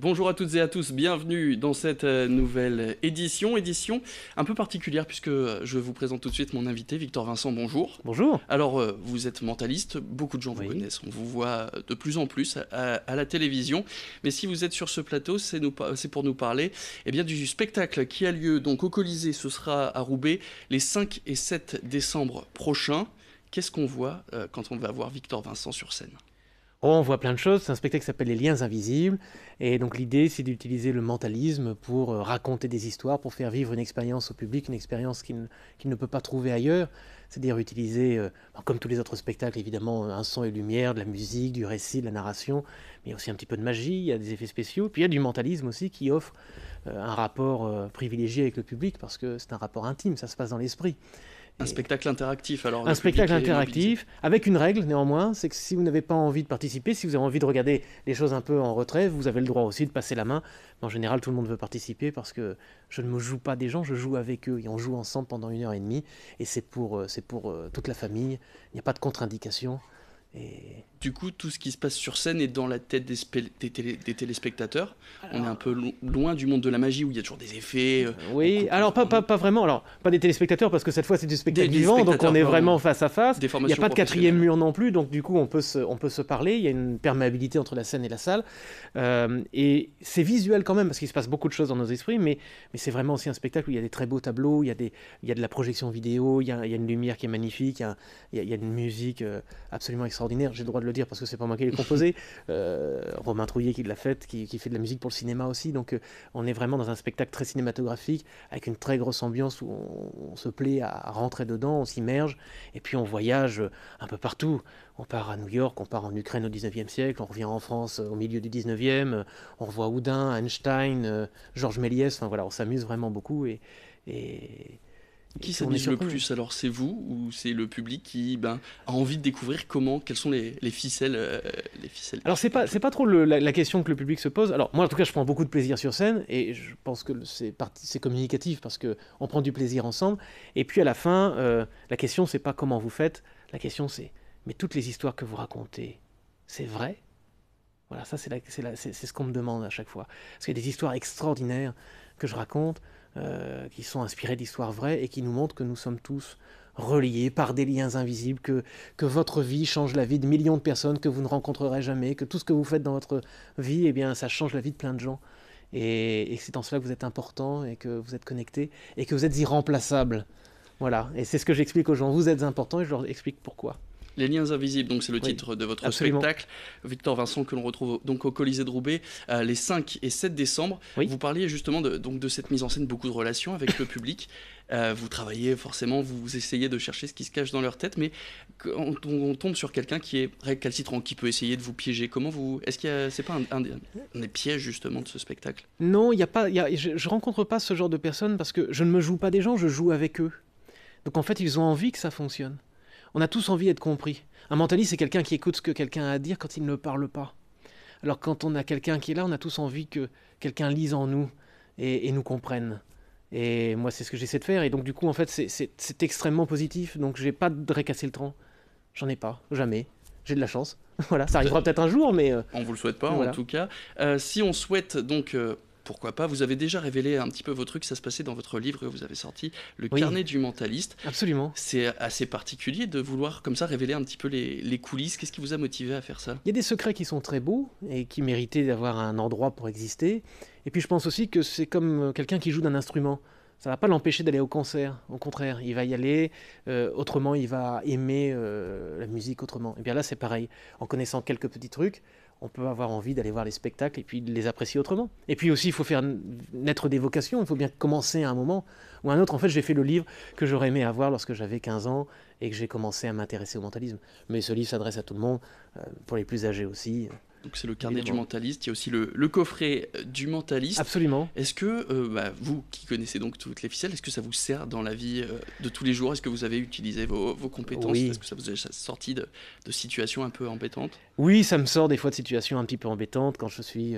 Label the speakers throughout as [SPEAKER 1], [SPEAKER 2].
[SPEAKER 1] Bonjour à toutes et à tous, bienvenue dans cette euh, nouvelle édition, édition un peu particulière puisque euh, je vous présente tout de suite mon invité, Victor Vincent, bonjour. Bonjour. Alors, euh, vous êtes mentaliste, beaucoup de gens vous connaissent, on vous voit de plus en plus à, la télévision, mais si vous êtes sur ce plateau, c'est pour nous parler eh bien, du spectacle qui a lieu donc au Colisée, ce sera à Roubaix, les 5 et 7 décembre prochains. Qu'est-ce qu'on voit
[SPEAKER 2] quand on va voir Victor Vincent sur scène on voit plein de choses. C'est un spectacle qui s'appelle Les Liens Invisibles. Et donc l'idée, c'est d'utiliser le mentalisme pour euh, raconter des histoires, pour faire vivre une expérience au public, une expérience qu'il ne, peut pas trouver ailleurs. C'est-à-dire utiliser, euh, comme tous les autres spectacles, évidemment, euh, un son et lumière, de la musique, du récit, de la narration, mais aussi un petit peu de magie, il y a des effets spéciaux. Puis il y a du mentalisme aussi qui offre un rapport privilégié avec le public, parce que c'est un rapport intime, ça se passe dans l'esprit.
[SPEAKER 1] Un spectacle interactif alors. Un spectacle interactif,
[SPEAKER 2] avec une règle néanmoins, c'est que si vous n'avez pas envie de participer, si vous avez envie de regarder les choses un peu en retrait, vous avez le droit aussi de passer la main. en général, tout le monde veut participer parce que je ne me joue pas des gens, je joue avec eux et on joue ensemble pendant une heure et demie. Et c'est pour, euh, c'est pour euh, toute la famille, il n'y a pas de contre-indication. Et du coup, tout ce qui se passe sur scène est dans la tête des, des,
[SPEAKER 1] téléspectateurs. On est un peu loin du monde de la magie où il y a toujours des effets. Euh, oui, alors pas, pas, pas,
[SPEAKER 2] vraiment. Alors, pas des téléspectateurs parce que cette fois c'est du spectacle vivant, donc on est vraiment face à face. Il n'y a pas de quatrième mur non plus, donc du coup on peut se, on peut se parler. Il y a une perméabilité entre la scène et la salle. Euh, et c'est visuel quand même parce qu'il se passe beaucoup de choses dans nos esprits, mais, mais c'est vraiment aussi un spectacle où il y a des très beaux tableaux, il y a, des, il y a de la projection vidéo, il y, a, une lumière qui est magnifique, il y a, il y a une musique euh, absolument extraordinaire. J'ai le droit de dire parce que c'est pas moi qui l'ai composé, euh, Romain Trouillet qui l'a fait, qui, fait de la musique pour le cinéma aussi. Donc euh, on est vraiment dans un spectacle très cinématographique, avec une très grosse ambiance où on, se plaît à, rentrer dedans, on s'immerge, et puis on voyage un peu partout. On part à New York, on part en Ukraine au 19e siècle, on revient en France euh, au milieu du 19e, on revoit Houdin, Einstein, Georges Méliès, enfin voilà, on s'amuse vraiment beaucoup et, et qui s'amuse le plus hein. alors C'est vous ou
[SPEAKER 1] c'est le public qui ben, a envie de découvrir comment, quelles sont les, ficelles, euh, les ficelles Alors
[SPEAKER 2] c'est pas c'est pas trop la, question que le public se pose. Alors moi en tout cas je prends beaucoup de plaisir sur scène et je pense que c'est c'est communicatif parce que on prend du plaisir ensemble. Et puis à la fin euh, la question c'est pas comment vous faites, la question c'est mais toutes les histoires que vous racontez c'est vrai Voilà ça c'est c'est ce qu'on me demande à chaque fois parce qu'il y a des histoires extraordinaires que je raconte euh, qui sont inspirés d'histoires vraies et qui nous montrent que nous sommes tous reliés par des liens invisibles, que, que votre vie change la vie de millions de personnes que vous ne rencontrerez jamais, que tout ce que vous faites dans votre vie, eh bien, ça change la vie de plein de gens. Et, c'est en cela que vous êtes important et que vous êtes connecté et que vous êtes irremplaçable. Voilà, et c'est ce que j'explique aux gens. Vous êtes important et je leur explique pourquoi.
[SPEAKER 1] Les liens invisibles, donc c'est le titre de votre spectacle. Victor Vincent, que l'on retrouve donc au Colisée de Roubaix euh, les 5 et 7 décembre. Vous parliez justement de, donc de cette mise en scène, beaucoup de relations avec le public. Euh, vous travaillez forcément, vous essayez de chercher ce qui se cache dans leur tête, mais quand on tombe sur quelqu'un qui est récalcitrant, qui peut essayer de vous piéger. Comment vous Est-ce qu'il c'est pas un, des pièges justement de ce spectacle
[SPEAKER 2] Non, il y a pas, je, ne rencontre pas ce genre de personnes parce que je ne me joue pas des gens, je joue avec eux. Donc en fait, ils ont envie que ça fonctionne. On a tous envie d'être compris. Un mentaliste, c'est quelqu'un qui écoute ce que quelqu'un a à dire quand il ne parle pas. Alors quand on a quelqu'un qui est là, on a tous envie que quelqu'un lise en nous et, nous comprenne. Et moi, c'est ce que j'essaie de faire. Et donc, du coup, en fait, c'est extrêmement positif. Donc, j'ai pas de récasser le train. J'en ai pas, jamais. J'ai de la chance. voilà, ça arrivera peut-être un jour, mais. Euh,
[SPEAKER 1] on vous le souhaite pas, en tout cas. Euh, si on souhaite donc. Euh, pourquoi pas. Vous avez déjà révélé un petit peu vos trucs, ça se passait dans votre livre que vous avez sorti, Le carnet du mentaliste. Absolument. C'est assez particulier de vouloir comme ça révéler un petit peu les, coulisses. Qu'est-ce qui vous a motivé à faire ça
[SPEAKER 2] Il y a des secrets qui sont très beaux et qui méritaient d'avoir un endroit pour exister. Et puis je pense aussi que c'est comme euh, quelqu'un qui joue d'un instrument ça ne va pas l'empêcher d'aller au concert. Au contraire, il va y aller euh, autrement, il va aimer euh, la musique autrement. Et bien là, c'est pareil. En connaissant quelques petits trucs, on peut avoir envie d'aller voir les spectacles et puis de les apprécier autrement. Et puis aussi, il faut faire naître des vocations, il faut bien commencer à un moment ou à un autre. En fait, j'ai fait le livre que j'aurais aimé avoir lorsque j'avais 15 ans et que j'ai commencé à m'intéresser au mentalisme. Mais ce livre s'adresse à tout le monde, euh, pour les plus âgés aussi. Donc c'est le carnet du
[SPEAKER 1] mentaliste. Il y a aussi le, coffret euh, du mentaliste. Absolument. Est-ce que euh, bah, vous, qui connaissez donc toutes les ficelles, est-ce que ça vous sert dans la vie euh, de tous les jours Est-ce que vous avez utilisé vos, compétences Est-ce que ça vous a sorti de,
[SPEAKER 2] situations un peu embêtantes Oui, ça me sort des fois de situations un petit peu embêtantes quand je suis...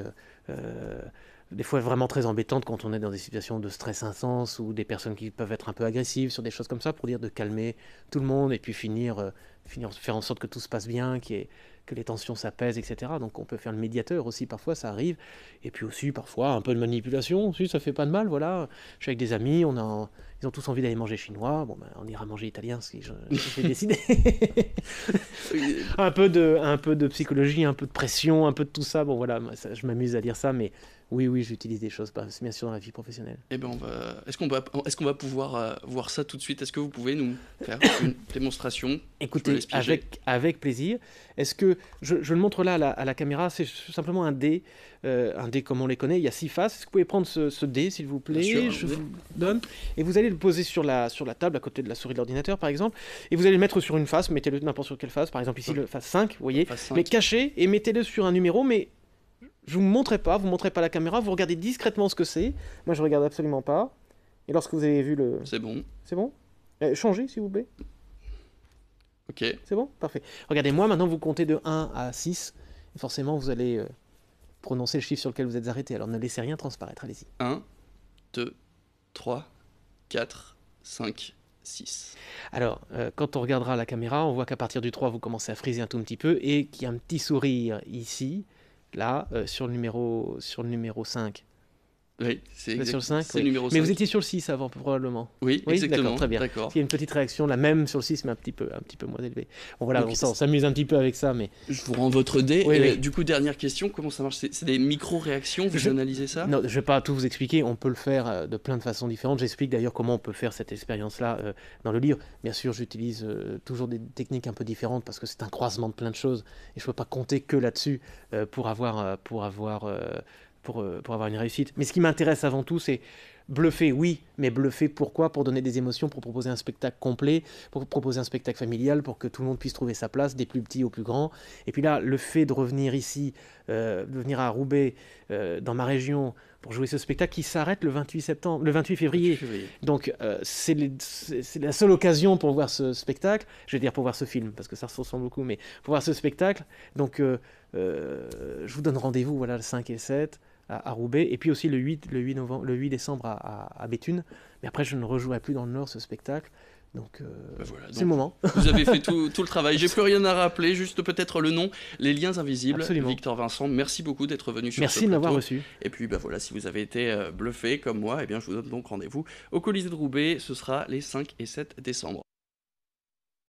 [SPEAKER 2] des fois vraiment très embêtante, quand on est dans des situations de stress intense ou des personnes qui peuvent être un peu agressives sur des choses comme ça pour dire de calmer tout le monde et puis finir finir, faire en sorte que tout se passe bien, que les tensions s'apaisent, etc. Donc on peut faire le médiateur aussi, parfois ça arrive. Et puis aussi, parfois, un peu de manipulation, aussi, ça fait pas de mal, voilà. Je suis avec des amis, on a, ils ont tous envie d'aller manger chinois, bon ben on ira manger italien, ce que j'ai décidé. un, peu de, un peu de psychologie, un peu de pression, un peu de tout ça, bon voilà, je m'amuse à dire ça, mais... Oui, oui, j'utilise des choses, bah, bien sûr, dans la vie professionnelle.
[SPEAKER 1] et eh ben, va... Est-ce qu'on va... Est qu'on va pouvoir
[SPEAKER 2] euh, voir ça tout de suite Est-ce que vous pouvez nous faire une démonstration Écoutez, avec, plaisir. Est-ce que je, le montre là à la, caméra, c'est simplement un dé, euh, un dé comme on les connaît, il y a six faces. vous pouvez prendre ce, dé, s'il vous plaît Je vous donne. Et vous allez le poser sur la, sur la table, à côté de la souris de l'ordinateur, par exemple. Et vous allez le mettre sur une face, mettez-le n'importe sur quelle face, par exemple ici, le face 5, vous voyez. Mais caché et mettez-le sur un numéro, mais je vous montrerai pas, vous montrez pas la caméra, vous regardez discrètement ce que c'est. Moi, je ne regarde absolument pas. Et lorsque vous avez vu le. C'est bon. C'est bon. Euh, changez, s'il vous plaît. C'est bon Parfait. Regardez-moi, maintenant vous comptez de 1 à 6. forcément, vous allez euh, prononcer le chiffre sur lequel vous êtes arrêté. Alors ne laissez rien transparaître, allez-y.
[SPEAKER 1] 1, 2, 3, 4,
[SPEAKER 2] 5, 6. Alors, euh, quand on regardera la caméra, on voit qu'à partir du 3, vous commencez à friser un tout petit peu et qu'il y a un petit sourire ici, là, euh, sur, le numéro, sur le numéro 5, oui, c'est sur le 5, numéro 5. Mais vous étiez sur le 6 avant, probablement. Oui, exactement. Très bien. Il y a une petite réaction, la même sur le 6, mais un petit peu, un petit peu moins élevée. voilà, on s'amuse un petit peu avec ça. mais... Je vous rends votre dé. et
[SPEAKER 1] Du coup, dernière question, comment ça marche C'est des micro-réactions Vous analysez ça Non, je ne vais
[SPEAKER 2] pas tout vous expliquer. On peut le faire euh, de plein de façons différentes. J'explique d'ailleurs comment on peut faire cette expérience-là euh, dans le livre. Bien sûr, j'utilise euh, toujours des techniques un peu différentes parce que c'est un croisement de plein de choses. Et je ne peux pas compter que là-dessus pour avoir, pour avoir euh, pour, avoir une réussite. Mais ce qui m'intéresse avant tout, c'est bluffer, oui, mais bluffer pourquoi Pour donner des émotions, pour proposer un spectacle complet, pour proposer un spectacle familial, pour que tout le monde puisse trouver sa place, des plus petits aux plus grands. Et puis là, le fait de revenir ici, euh, de venir à Roubaix, euh, dans ma région, pour jouer ce spectacle qui s'arrête le 28 septembre, le 28 février. Donc c'est la seule occasion pour voir ce spectacle, je vais dire pour voir ce film parce que ça ressemble beaucoup, mais pour voir ce spectacle. Donc je vous donne rendez-vous voilà le 5 et 7 à, Roubaix, et puis aussi le 8, le 8, novembre, le 8 décembre à, Béthune. Mais après, je ne rejouerai plus dans le Nord ce spectacle. Donc, euh, ben c'est le moment. vous avez fait
[SPEAKER 1] tout, le travail. J'ai plus rien à rappeler, juste peut-être le nom, Les Liens Invisibles. Victor Vincent, merci beaucoup d'être venu sur merci ce Merci de m'avoir reçu. Et puis bah voilà, si vous avez été euh, bluffé comme moi, eh bien, je vous donne donc rendez-vous au Colisée de Roubaix. Ce sera les 5 et 7 décembre.